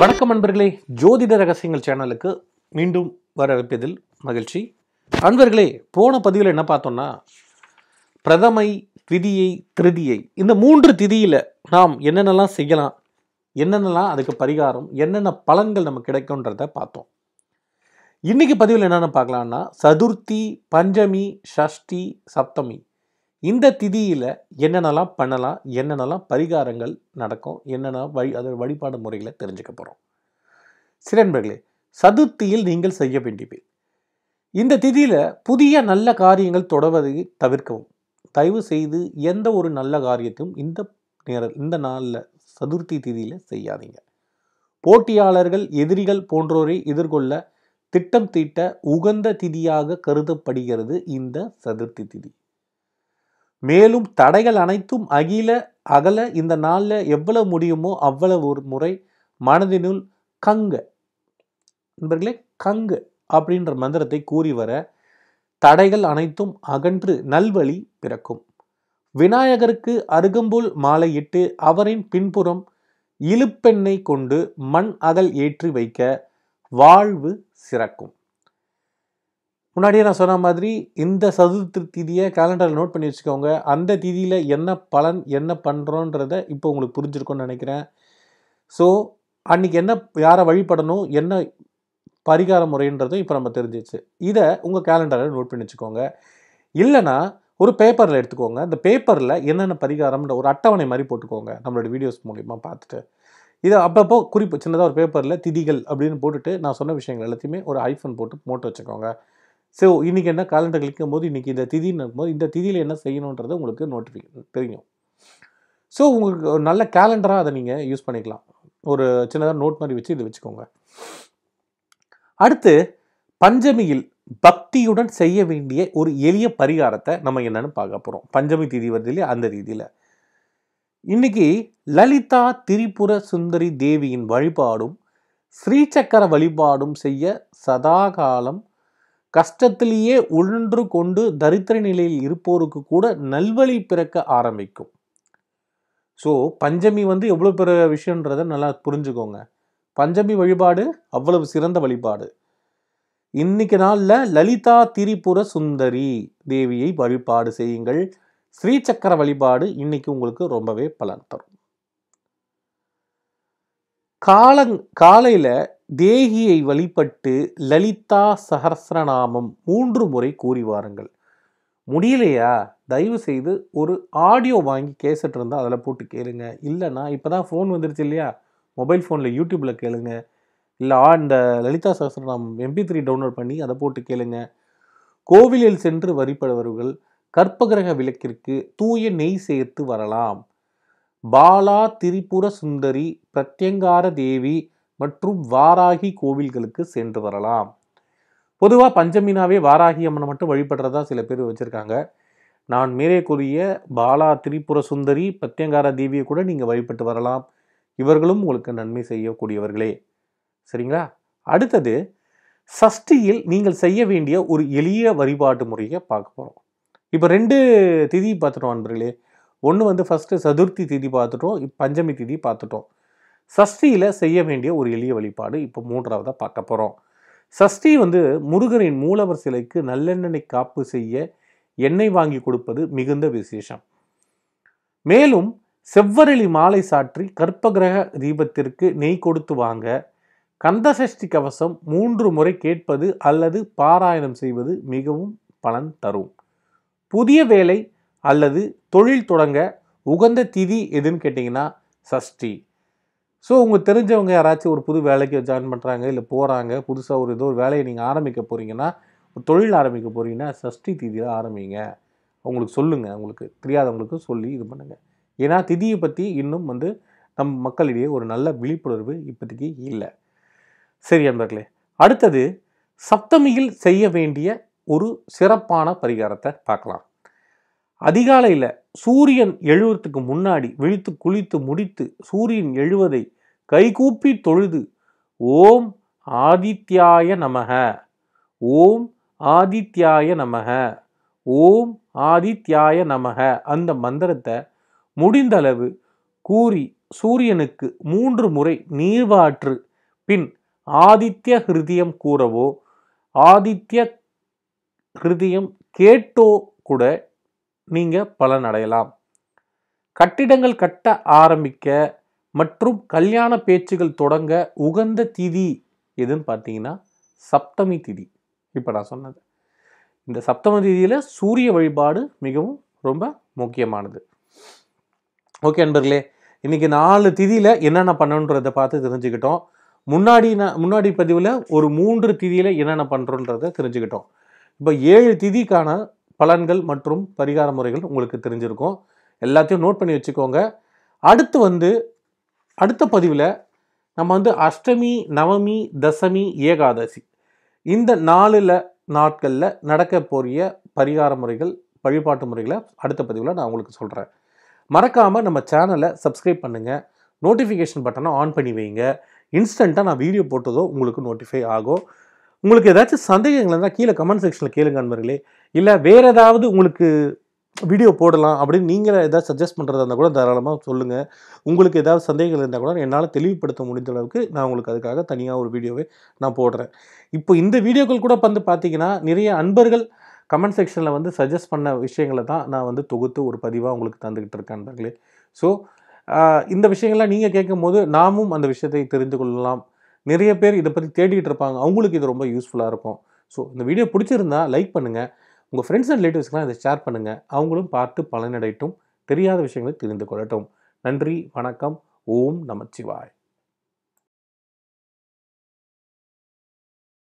வணக்கம் நண்பர்களே ஜோதிட ரகசியங்கள் சேனலுக்கு மீண்டும் வரவேற்பதில் மகிழ்ச்சி அன்பர்களே போன பதிவில் என்ன பார்த்தோம்னா பிரதமை திதியை திருதியை இந்த மூன்று திதியில் நாம் என்னென்னலாம் செய்யலாம் என்னென்னலாம் அதுக்கு பரிகாரம் என்னென்ன பலன்கள் நமக்கு கிடைக்கும்ன்றத பார்த்தோம் இன்றைக்கி பதிவில் என்னென்ன பார்க்கலான்னா சதுர்த்தி பஞ்சமி ஷஷ்டி சப்தமி இந்த திதியில் என்னென்னலாம் பண்ணலாம் என்னென்னலாம் பரிகாரங்கள் நடக்கும் என்னென்ன வழி அது வழிபாடு முறைகளை தெரிஞ்சுக்க போகிறோம் சிறன்பர்களே சதுர்த்தியில் நீங்கள் செய்ய வேண்டியவை இந்த திதியில் புதிய நல்ல காரியங்கள் தொடர்வதை தவிர்க்கவும் தயவு செய்து எந்த ஒரு நல்ல காரியத்தையும் இந்த நேர இந்த நாளில் சதுர்த்தி திதியில் செய்யாதீங்க போட்டியாளர்கள் எதிரிகள் போன்றோரை எதிர்கொள்ள திட்டம் தீட்ட உகந்த திதியாக கருதப்படுகிறது இந்த சதுர்த்தி திதி மேலும் தடைகள் அனைத்தும் அகில அகல இந்த நாளில் எவ்வளவு முடியுமோ அவ்வளவு ஒரு முறை மனதினுள் கங்க நண்பர்களே கங்கு அப்படின்ற மந்திரத்தை கூறி வர தடைகள் அனைத்தும் அகன்று நல்வழி பிறக்கும் விநாயகருக்கு அருகம்புல் மாலையிட்டு அவரின் பின்புறம் இழுப்பெண்ணை கொண்டு மண் அகல் ஏற்றி வைக்க வாழ்வு சிறக்கும் முன்னாடியே நான் சொன்ன மாதிரி இந்த சதுர்த்தி திதியை கேலண்டரில் நோட் பண்ணி வச்சுக்கோங்க அந்த திதியில் என்ன பலன் என்ன பண்ணுறோன்றத இப்போ உங்களுக்கு புரிஞ்சிருக்கும்னு நினைக்கிறேன் ஸோ அன்றைக்கி என்ன யாரை வழிபடணும் என்ன பரிகார முறைன்றதும் இப்போ நம்ம தெரிஞ்சிச்சு இதை உங்கள் கேலண்டரில் நோட் பண்ணி வச்சுக்கோங்க இல்லைனா ஒரு பேப்பரில் எடுத்துக்கோங்க இந்த பேப்பரில் என்னென்ன பரிகாரம்ன்ற ஒரு அட்டவணை மாதிரி போட்டுக்கோங்க நம்மளோட வீடியோஸ் மூலிமா பார்த்துட்டு இதை அப்பப்போ குறிப்பு சின்னதாக ஒரு பேப்பரில் திதிகள் அப்படின்னு போட்டுட்டு நான் சொன்ன விஷயங்கள் எல்லாத்தையுமே ஒரு ஐஃபோன் போட்டு மோட்டு வச்சுக்கோங்க ஸோ இன்றைக்கி என்ன காலண்டர் கிளிக்கும் போது இன்றைக்கி இந்த திதின்னு போது இந்த திதியில் என்ன செய்யணுன்றது உங்களுக்கு நோட்டிஃபிகேஷன் தெரியும் ஸோ உங்களுக்கு ஒரு நல்ல கேலண்டராக அதை நீங்கள் யூஸ் பண்ணிக்கலாம் ஒரு சின்னதாக நோட் மாதிரி வச்சு இதை வச்சுக்கோங்க அடுத்து பஞ்சமியில் பக்தியுடன் செய்ய வேண்டிய ஒரு எளிய பரிகாரத்தை நம்ம என்னென்னு பார்க்க போகிறோம் பஞ்சமி திதி வருது அந்த ரீதியில் இன்னைக்கு லலிதா திரிபுர சுந்தரி தேவியின் வழிபாடும் ஸ்ரீசக்கர வழிபாடும் செய்ய சதாகாலம் கஷ்டத்திலேயே உழன்று கொண்டு தரித்திர நிலையில் இருப்போருக்கு கூட நல்வழி பிறக்க ஆரம்பிக்கும் ஸோ பஞ்சமி வந்து எவ்வளோ பெரிய விஷயன்றத நல்லா புரிஞ்சுக்கோங்க பஞ்சமி வழிபாடு அவ்வளவு சிறந்த வழிபாடு இன்னைக்கு நாளில் லலிதா திரிபுர சுந்தரி தேவியை வழிபாடு செய்யுங்கள் ஸ்ரீசக்கர வழிபாடு இன்னைக்கு உங்களுக்கு ரொம்பவே பலன் தரும் காலங் காலையில் தேகியை வழிபட்டு லலிதா சஹசிரநாமம் மூன்று முறை கூறி வாருங்கள் முடியலையா தயவு செய்து ஒரு ஆடியோ வாங்கி கேசட் இருந்தால் அதில் போட்டு கேளுங்க இல்லைனா இப்போ தான் ஃபோன் வந்துருச்சு இல்லையா மொபைல் ஃபோனில் யூடியூப்பில் கேளுங்க இல்லை இந்த Lalitha Sahasranamam MP three download பண்ணி அதை போட்டு கேளுங்க கோவிலில் சென்று வரிபடுபவர்கள் கற்பகிரக விளக்கிற்கு தூய நெய் சேர்த்து வரலாம் பாலா திரிபுர சுந்தரி பிரத்யங்கார தேவி மற்றும் வாராகி கோவில்களுக்கு சென்று வரலாம் பொதுவாக பஞ்சமினாவே வாராகி அம்மனை மட்டும் வழிபடுறதா சில பேர் வச்சுருக்காங்க நான் மேலே கூறிய பாலா திரிபுர சுந்தரி பத்தியங்கார தேவியை கூட நீங்கள் வழிபட்டு வரலாம் இவர்களும் உங்களுக்கு நன்மை செய்யக்கூடியவர்களே சரிங்களா அடுத்தது சஷ்டியில் நீங்கள் செய்ய வேண்டிய ஒரு எளிய வழிபாட்டு முறையை பார்க்க போகிறோம் இப்போ ரெண்டு திதி பார்த்துட்டோம் அன்பர்களே ஒன்று வந்து ஃபஸ்ட்டு சதுர்த்தி திதி பார்த்துட்டோம் பஞ்சமி திதி பார்த்துட்டோம் சஷ்டியில் செய்ய வேண்டிய ஒரு எளிய வழிபாடு இப்போ மூன்றாவதாக பார்க்க போகிறோம் சஷ்டி வந்து முருகரின் மூலவர் சிலைக்கு நல்லெண்ணெய் காப்பு செய்ய எண்ணெய் வாங்கி கொடுப்பது மிகுந்த விசேஷம் மேலும் செவ்வரளி மாலை சாற்றி கற்பகிரக தீபத்திற்கு நெய் கொடுத்து வாங்க கந்தசஷ்டி கவசம் மூன்று முறை கேட்பது அல்லது பாராயணம் செய்வது மிகவும் பலன் தரும் புதிய வேலை அல்லது தொழில் தொடங்க உகந்த திதி எதுன்னு கேட்டிங்கன்னா சஷ்டி ஸோ உங்கள் தெரிஞ்சவங்க யாராச்சும் ஒரு புது வேலைக்கு ஜாயின் பண்ணுறாங்க இல்லை போகிறாங்க புதுசாக ஒரு ஏதோ ஒரு வேலையை நீங்கள் ஆரம்பிக்க போகிறீங்கன்னா ஒரு தொழில் ஆரம்பிக்க போகிறீங்கன்னா சஷ்டி திதியில் ஆரம்பிங்க அவங்களுக்கு சொல்லுங்கள் அவங்களுக்கு தெரியாதவங்களுக்கு சொல்லி இது பண்ணுங்கள் ஏன்னா திதியை பற்றி இன்னும் வந்து நம் மக்களிடையே ஒரு நல்ல விழிப்புணர்வு இப்போதைக்கு இல்லை சரி அன்பர்களே அடுத்தது சப்தமியில் செய்ய வேண்டிய ஒரு சிறப்பான பரிகாரத்தை பார்க்கலாம் அதிகாலையில் சூரியன் எழுவதுக்கு முன்னாடி விழித்து குளித்து முடித்து சூரியன் எழுவதை கைகூப்பி தொழுது ஓம் ஆதித்யாய நமக ஓம் ஆதித்யாய நமக ஓம் ஆதித்யாய நமக அந்த மந்திரத்தை முடிந்தளவு கூறி சூரியனுக்கு மூன்று முறை நீர்வாற்று பின் ஆதித்ய ஹிருதயம் கூறவோ ஆதித்ய ஹிருதயம் கேட்டோ கூட நீங்கள் அடையலாம் கட்டிடங்கள் கட்ட ஆரம்பிக்க மற்றும் கல்யாண பேச்சுகள் தொடங்க உகந்த திதி எதுன்னு பார்த்தீங்கன்னா சப்தமி திதி இப்போ நான் சொன்னது இந்த சப்தம திதியில் சூரிய வழிபாடு மிகவும் ரொம்ப முக்கியமானது ஓகே நண்பர்களே இன்றைக்கி நாலு திதியில் என்னென்ன பண்ணணுன்றதை பார்த்து தெரிஞ்சுக்கிட்டோம் முன்னாடி நான் முன்னாடி பதிவில் ஒரு மூன்று திதியில் என்னென்ன பண்ணுறோன்றதை தெரிஞ்சுக்கிட்டோம் இப்போ ஏழு திதிக்கான பலன்கள் மற்றும் பரிகார முறைகள் உங்களுக்கு தெரிஞ்சிருக்கும் எல்லாத்தையும் நோட் பண்ணி வச்சுக்கோங்க அடுத்து வந்து அடுத்த பதிவில் நம்ம வந்து அஷ்டமி நவமி தசமி ஏகாதசி இந்த நாலில் நாட்களில் நடக்க போகிற பரிகார முறைகள் வழிபாட்டு முறைகளை அடுத்த பதிவில் நான் உங்களுக்கு சொல்கிறேன் மறக்காமல் நம்ம சேனலை சப்ஸ்கிரைப் பண்ணுங்கள் நோட்டிஃபிகேஷன் பட்டனை ஆன் பண்ணி வைங்க இன்ஸ்டண்ட்டாக நான் வீடியோ போட்டதோ உங்களுக்கு நோட்டிஃபை ஆகும் உங்களுக்கு ஏதாச்சும் சந்தேகங்கள் இருந்தால் கீழே கமெண்ட் செக்ஷனில் கேளுங்க நண்பர்களே இல்லை வேறு ஏதாவது உங்களுக்கு வீடியோ போடலாம் அப்படின்னு நீங்கள் ஏதாவது சஜஸ்ட் பண்ணுறதா இருந்தால் கூட தாராளமாக சொல்லுங்கள் உங்களுக்கு ஏதாவது சந்தேகங்கள் இருந்தால் கூட என்னால் தெளிவுபடுத்த முடிந்த அளவுக்கு நான் உங்களுக்கு அதுக்காக தனியாக ஒரு வீடியோவை நான் போடுறேன் இப்போ இந்த வீடியோக்கள் கூட வந்து பார்த்திங்கன்னா நிறைய அன்பர்கள் கமெண்ட் செக்ஷனில் வந்து சஜஸ்ட் பண்ண விஷயங்களை தான் நான் வந்து தொகுத்து ஒரு பதிவாக உங்களுக்கு தந்துக்கிட்டு இருக்கேன் நண்பர்களே ஸோ இந்த விஷயங்கள்லாம் நீங்கள் கேட்கும்போது நாமும் அந்த விஷயத்தை தெரிந்து கொள்ளலாம் நிறைய பேர் இதை பற்றி தேடிட்டு இருப்பாங்க அவங்களுக்கு இது ரொம்ப யூஸ்ஃபுல்லாக இருக்கும் ஸோ இந்த வீடியோ பிடிச்சிருந்தா லைக் பண்ணுங்கள் உங்கள் ஃப்ரெண்ட்ஸ் அண்ட் ரிலேட்டிவ்ஸ்க்கெலாம் இதை ஷேர் பண்ணுங்கள் அவங்களும் பார்த்து பலனடையட்டும் தெரியாத விஷயங்களை தெரிந்து கொள்ளட்டும் நன்றி வணக்கம் ஓம் நமச்சிவாய்